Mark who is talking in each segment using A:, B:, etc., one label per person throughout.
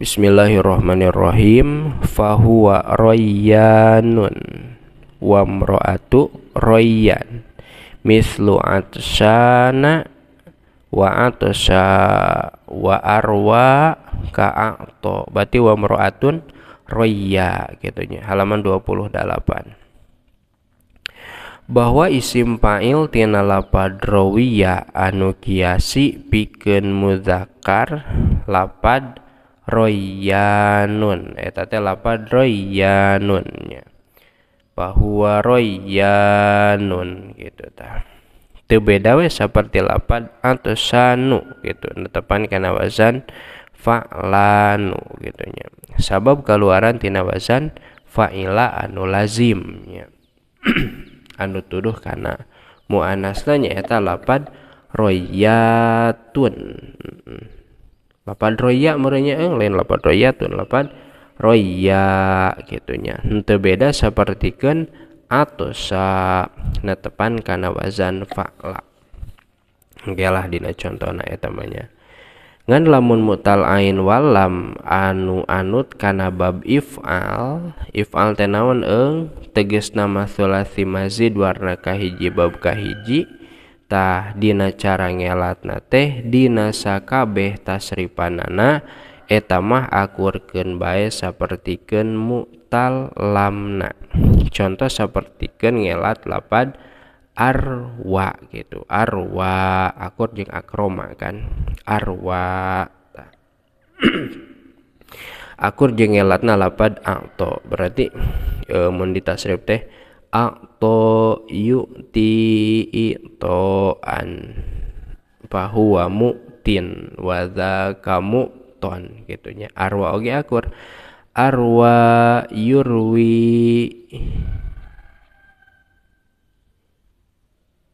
A: Bismillahirrahmanirrahim fahuwa royyanun wa mra'atu royan. mislu atsana, wa atsa wa arwa ka'ato berarti wa mra'atun roya, gitunya halaman 28 bahwa isim pail tina lapad rawiya anu kiasi piken muzakkar lapad royanun eta eh, teh lapad royanun nya bahwa royanun gitu ta teu beda we seperti lapad atau sanu gitu netepan kana wazan fa'lanu gitu nya sabab keluaran tina wazan fa'ila anu lazim nya anu tuduh kana muannasna eta lapad royatun lapan roya merenya eng lain lapan roya tuh lapan roya gitunya henteu beda seperti kan atau sa tepan karena wazan fa'la oke lah dina contohna ya temanya. ngan lamun mutal ain walam anu anut karena bab if'al if'al tenawan eng teges nama sulasi mazid warna kahiji bab kahiji tah dina cara ngelatna teh dina sakabeh tasripanana eta mah akurkeun bae sapertikeun mutal lamna contoh sapertikeun ngelat lapad arwa gitu arwa akur jeung akroma kan arwa akur jeung ngelatna lapad auto berarti e, mun ditasrif teh akto yu'ti i'to'an bahwa muktin wadha kamu ton gitunya arwa oge akur arwa yurwi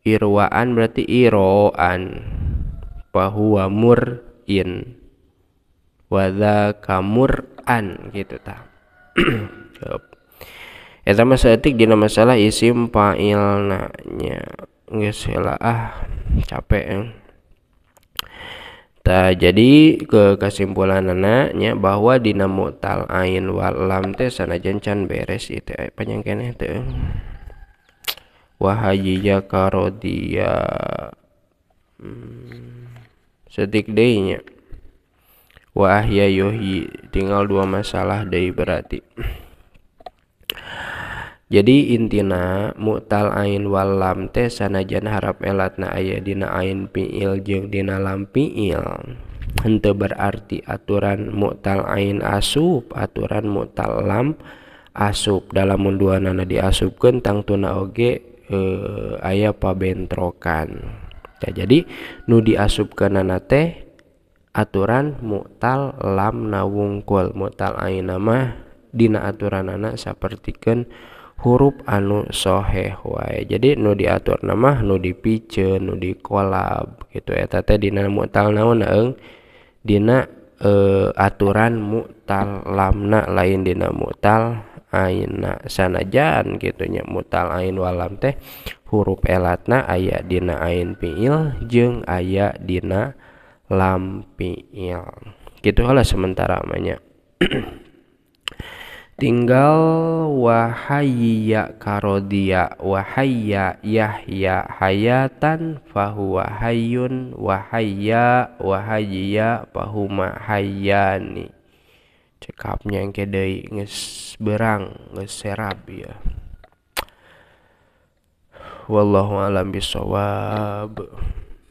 A: irwaan berarti iroan bahwa murin wadha kamur an gitu ta eta ya, mah etik dina masalah isim ya fa'ilna nya geus heula ah capek ya. Ta, jadi ke kesimpulan nya bahwa dina mutal ain wal lam teh sanajan can beres itu ya kene teh wahajiya karodia hmm, setik dehnya wahya yohi tinggal dua masalah deh berarti jadi intina mutal ain wal lam teh sanajan harap elatna aya dina ain piil jeung dina lam piil henteu berarti aturan mutal ain asup aturan mutal lam asup dalam munduanana diasupkeun tangtuna oge eh, aya pabentrokan ya, jadi nu diasupkeunana teh aturan mutal lam nawungkul mutal ain mah dina aturan anak sapertikeun huruf anu soheh wae jadi nu diatur nama nu dipice nu di kolab gitu ya tete dina mutal naon eng dina e, aturan mutal lamna lain dina mutal aina sanajan gitunya mutal ain walam teh huruf elatna aya dina ain piil jeng aya dina lam piil gitu lah sementara banyak tinggal wahayya karodia wahayya yahya hayatan fahuwa hayyun wahayya wahayya fahuma hayyani cekapnya yang kedai nges berang nges ya wallahu alam bisawab